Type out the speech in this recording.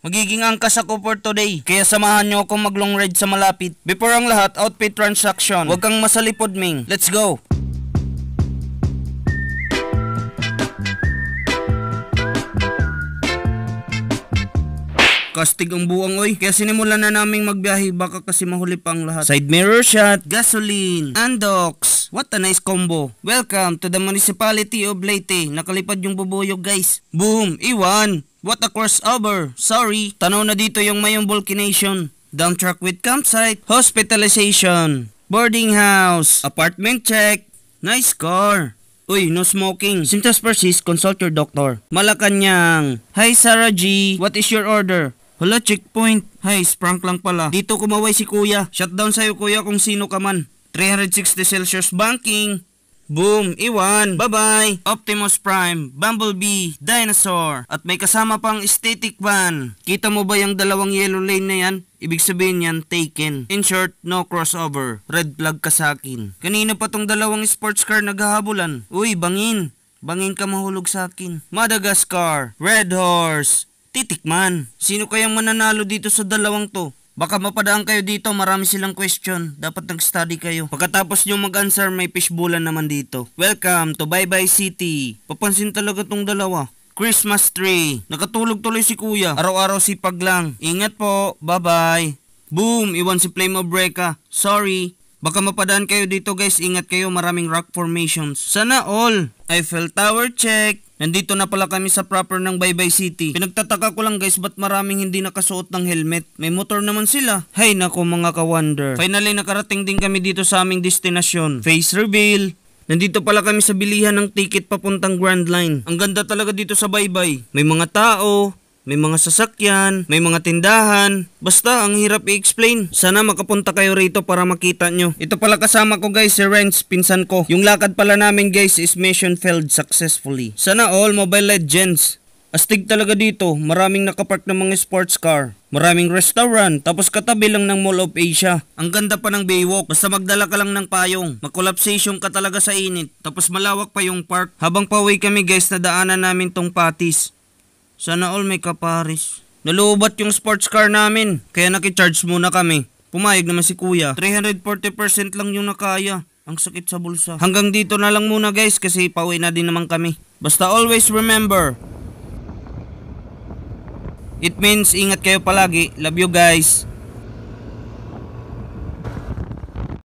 Magiging angkas ako for today, kaya samahan nyo akong mag long ride sa malapit. Before ang lahat, outfit transaction. Huwag kang masalipod, Ming. Let's go! Kastig ang buwang oy. Kaya sinimulan na naming magbiyahe baka kasi mahuli pa ang lahat. Side mirror shot, gasoline, andox. What a nice combo. Welcome to the municipality of Leyte. Nakalipad yung bubuyog guys. Boom! Iwan! What a course over. Sorry. Tanaw na dito yung mayong vulcanation. Dump truck with campsite. Hospitalization. Boarding house. Apartment check. Nice car. Uy, no smoking. Symptoms persist, consult your doctor. Malacanang. Hi, Sarah G. What is your order? Hala, checkpoint. Hi, prank lang pala. Dito kumaway si kuya. Shutdown sa'yo kuya kung sino ka man. 360 Celsius banking. Boom, Iwan, Bye-bye, Optimus Prime, Bumblebee, Dinosaur, at may kasama pang static van. Kita mo ba yung dalawang yellow lane na yan? Ibig sabihin yan, taken. In short, no crossover. Red flag ka sa akin. Kanina pa tong dalawang sports car naghahabulan. Uy, bangin. Bangin ka mahulog sa akin. Madagascar, Red Horse, Titikman. Sino kayang mananalo dito sa dalawang to? Baka mapadaan kayo dito, marami silang question. Dapat nag-study kayo. Pagkatapos nyo mag-answer, may fishbowlan naman dito. Welcome to Bye Bye City. Papansin talaga tong dalawa. Christmas tree. Nakatulog tuloy si kuya. Araw-araw si paglang. Ingat po. Bye-bye. Boom! Iwan si Flame of Breca. Sorry. Baka mapadaan kayo dito guys. Ingat kayo. Maraming rock formations. Sana all. Eiffel Tower check. Nandito na pala kami sa proper ng Baybay City. Pinagtataka ko lang guys ba't maraming hindi nakasuot ng helmet. May motor naman sila. Hay nako mga ka-wonder. Finally nakarating din kami dito sa aming destinasyon. Face reveal. Nandito pala kami sa bilihan ng ticket papuntang Grand Line. Ang ganda talaga dito sa Baybay. May mga tao, may mga sasakyan, may mga tindahan. Basta ang hirap i-explain. Sana makapunta kayo rito para makita nyo. Ito pala kasama ko guys si Renz, pinsan ko. Yung lakad pala namin guys is mission failed successfully. Sana all Mobile Legends. Astig talaga dito, maraming nakapark ng mga sports car, maraming restaurant, tapos katabi lang ng Mall of Asia. Ang ganda pa ng Baywalk, basta magdala ka lang ng payong, makolapsation ka talaga sa init, tapos malawak pa yung park. Habang pauwi kami guys, nadaanan namin tong patis. Sana all may kaparis. Nalubat yung sports car namin, kaya nakicharge muna kami. Pumayag naman si kuya. 340% lang yung nakaya. Ang sakit sa bulsa. Hanggang dito na lang muna guys kasi pauwi na din naman kami. Basta always remember. It means ingat kayo palagi. Love you guys.